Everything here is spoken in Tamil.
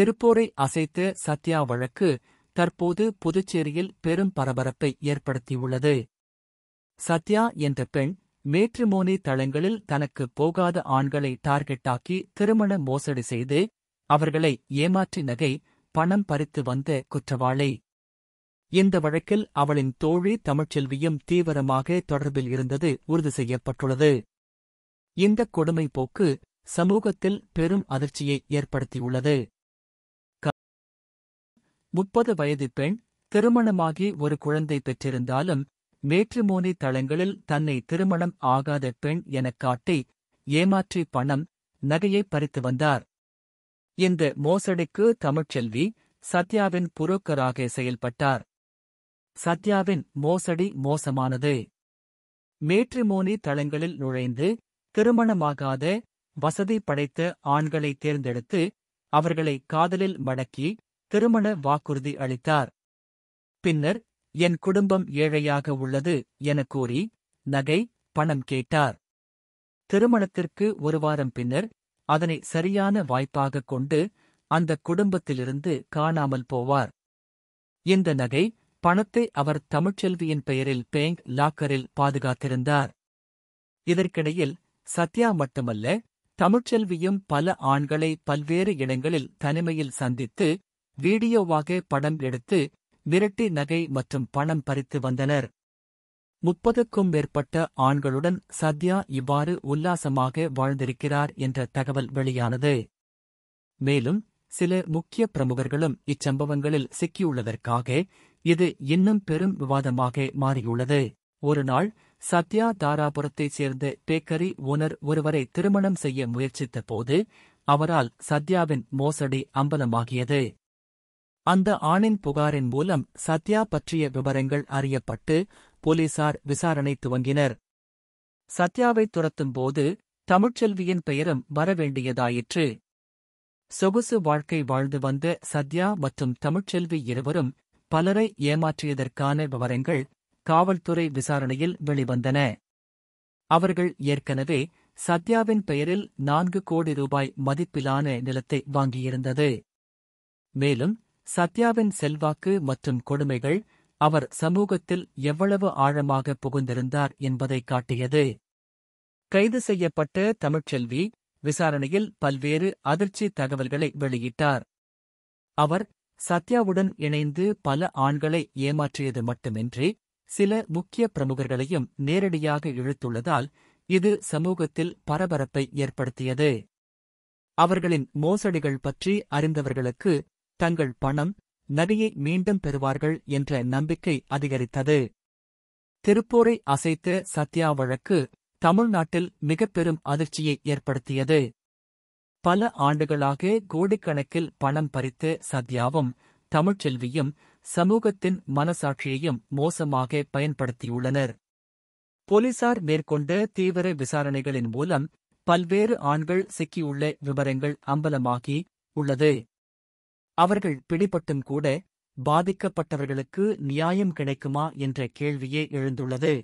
திருப்போரை அசைத்த சத்யா வழக்கு தற்போது புதுச்சேரியில் பெரும் பரபரப்பை ஏற்படுத்தியுள்ளது சத்யா என்ற பெண் மேட்ரிமோனி தளங்களில் தனக்கு போகாத ஆண்களை டார்கெட்டாக்கி திருமண மோசடி செய்து அவர்களை ஏமாற்றி நகை பணம் பறித்து வந்த குற்றவாளி இந்த வழக்கில் அவளின் தோழி தமிழ்ச்செல்வியும் தீவிரமாக தொடர்பில் இருந்தது உறுதி செய்யப்பட்டுள்ளது இந்த கொடுமை போக்கு சமூகத்தில் பெரும் அதிர்ச்சியை ஏற்படுத்தியுள்ளது முப்பது வயது பெண் திருமணமாகி ஒரு குழந்தை பெற்றிருந்தாலும் மேற்றுமோனி தளங்களில் தன்னை திருமணம் ஆகாத பெண் எனக் காட்டி ஏமாற்றி பணம் நகையை பறித்து வந்தார் இந்த மோசடிக்கு தமிழ்ச்செல்வி சத்யாவின் புரோக்கராக செயல்பட்டார் சத்யாவின் மோசடி மோசமானது மேற்றுமோனி தளங்களில் நுழைந்து திருமணமாகாத வசதி படைத்த ஆண்களை தேர்ந்தெடுத்து அவர்களை காதலில் மடக்கி திருமண வாக்குறுதி அளித்தார் பின்னர் என் குடும்பம் ஏழையாக உள்ளது என கூறி நகை பணம் கேட்டார் திருமணத்திற்கு ஒரு வாரம் பின்னர் அதனை சரியான வாய்ப்பாக கொண்டு அந்த குடும்பத்திலிருந்து காணாமல் போவார் இந்த நகை பணத்தை அவர் தமிழ்ச்செல்வியின் பெயரில் பேங்க் லாக்கரில் பாதுகாத்திருந்தார் இதற்கிடையில் சத்யா மட்டுமல்ல தமிழ்ச்செல்வியும் பல ஆண்களை பல்வேறு இடங்களில் தனிமையில் சந்தித்து வீடியோவாக படம் எடுத்து விரட்டி நகை மற்றும் பணம் பறித்து வந்தனர் முப்பதுக்கும் மேற்பட்ட ஆண்களுடன் சத்யா இவ்வாறு உல்லாசமாக வாழ்ந்திருக்கிறார் என்ற தகவல் வெளியானது மேலும் சில முக்கிய பிரமுகர்களும் இச்சம்பவங்களில் சிக்கியுள்ளதற்காக இது இன்னும் பெரும் விவாதமாக மாறியுள்ளது ஒருநாள் சத்யா தாராபுரத்தைச் சேர்ந்த பேக்கரி ஓனர் ஒருவரை திருமணம் செய்ய முயற்சித்த போது அவரால் சத்யாவின் மோசடி அம்பலமாகியது அந்த ஆணின் புகாரின் மூலம் சத்யா பற்றிய விவரங்கள் அறியப்பட்டு போலீசார் விசாரணை துவங்கினர் சத்யாவை துரத்தும் போது தமிழ்ச்செல்வியின் பெயரும் வரவேண்டியதாயிற்று சொகுசு வாழ்க்கை வாழ்ந்து வந்த சத்யா மற்றும் தமிழ்ச்செல்வி இருவரும் பலரை ஏமாற்றியதற்கான விவரங்கள் காவல்துறை விசாரணையில் வெளிவந்தன அவர்கள் ஏற்கனவே சத்யாவின் பெயரில் நான்கு கோடி ரூபாய் மதிப்பிலான நிலத்தை வாங்கியிருந்தது மேலும் சத்யாவின் செல்வாக்கு மற்றும் கொடுமைகள் அவர் சமூகத்தில் எவ்வளவு ஆழமாக புகுந்திருந்தார் என்பதை காட்டியது கைது செய்யப்பட்ட தமிழ்ச்செல்வி விசாரணையில் பல்வேறு அதிர்ச்சி தகவல்களை வெளியிட்டார் அவர் சத்யாவுடன் இணைந்து பல ஆண்களை ஏமாற்றியது மட்டுமின்றி சில முக்கிய பிரமுகர்களையும் நேரடியாக இழுத்துள்ளதால் இது சமூகத்தில் பரபரப்பை ஏற்படுத்தியது அவர்களின் மோசடிகள் பற்றி அறிந்தவர்களுக்கு தங்கள் பணம் நகையை மீண்டும் பெறுவார்கள் என்ற நம்பிக்கை அதிகரித்தது திருப்பூரை அசைத்த சத்யா வழக்கு தமிழ்நாட்டில் மிக பெரும் அதிர்ச்சியை ஏற்படுத்தியது பல ஆண்டுகளாக கோடிக்கணக்கில் பணம் பறித்து சத்யாவும் தமிழ்ச்செல்வியும் சமூகத்தின் மனசாட்சியையும் மோசமாக பயன்படுத்தியுள்ளனர் போலீசார் மேற்கொண்ட தீவிர விசாரணைகளின் மூலம் பல்வேறு ஆண்கள் சிக்கியுள்ள விவரங்கள் அம்பலமாகி உள்ளது அவர்கள் பிடிபட்டும் கூட பாதிக்கப்பட்டவர்களுக்கு நியாயம் கிடைக்குமா என்ற கேள்வியே எழுந்துள்ளது